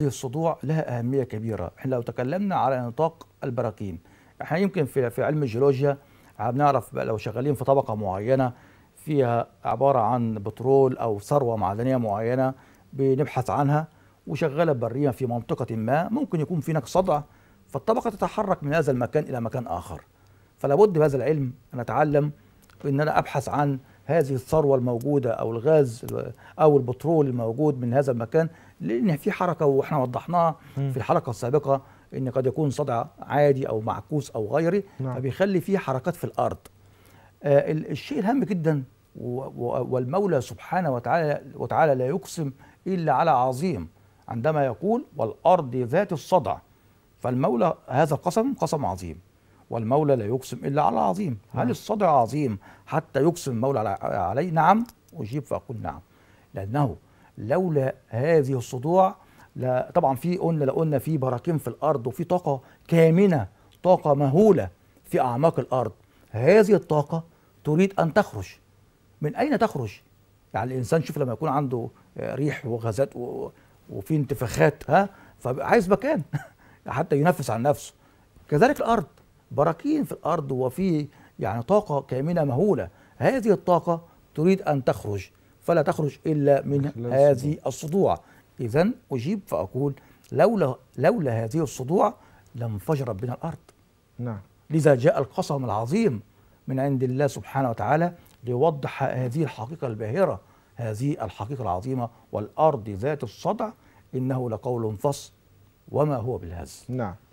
هذه الصدوع لها أهمية كبيرة إحنا لو تكلمنا على نطاق البراكين إحنا يمكن في, في علم الجيولوجيا بنعرف لو شغالين في طبقة معينة فيها عبارة عن بترول أو ثروة معدنية معينة بنبحث عنها وشغالة بريا في منطقة ما ممكن يكون في هناك صدع فالطبقة تتحرك من هذا المكان إلى مكان آخر فلا بد بهذا العلم أن أتعلم أن أنا أبحث عن هذه الثروه الموجوده او الغاز او البترول الموجود من هذا المكان لان في حركه واحنا وضحناها في الحلقه السابقه ان قد يكون صدع عادي او معكوس او غيره نعم. فبيخلي فيه حركات في الارض آه الشيء الهام جدا والمولى سبحانه وتعالى وتعالى لا يقسم الا على عظيم عندما يقول والارض ذات الصدع فالمولى هذا القسم قسم عظيم والمولى لا يقسم إلا على عظيم نعم. هل الصدع عظيم حتى يقسم المولى عليه نعم أجيب فأقول نعم لأنه لولا هذه الصدوع لا طبعا في قلنا لو قلنا في براكين في الأرض وفي طاقة كامنة طاقة مهولة في أعماق الأرض هذه الطاقة تريد أن تخرج من أين تخرج؟ يعني الإنسان شوف لما يكون عنده ريح وغازات وفي انتفاخات ها فعايز مكان حتى ينفس عن نفسه كذلك الأرض براكين في الارض وفي يعني طاقه كامنه مهوله هذه الطاقه تريد ان تخرج فلا تخرج الا من هذه الصدوع اذا اجيب فاقول لولا لولا هذه الصدوع لانفجرت بنا الارض نعم لذا جاء القسم العظيم من عند الله سبحانه وتعالى ليوضح هذه الحقيقه الباهره هذه الحقيقه العظيمه والارض ذات الصدع انه لقول فص وما هو بالهز نعم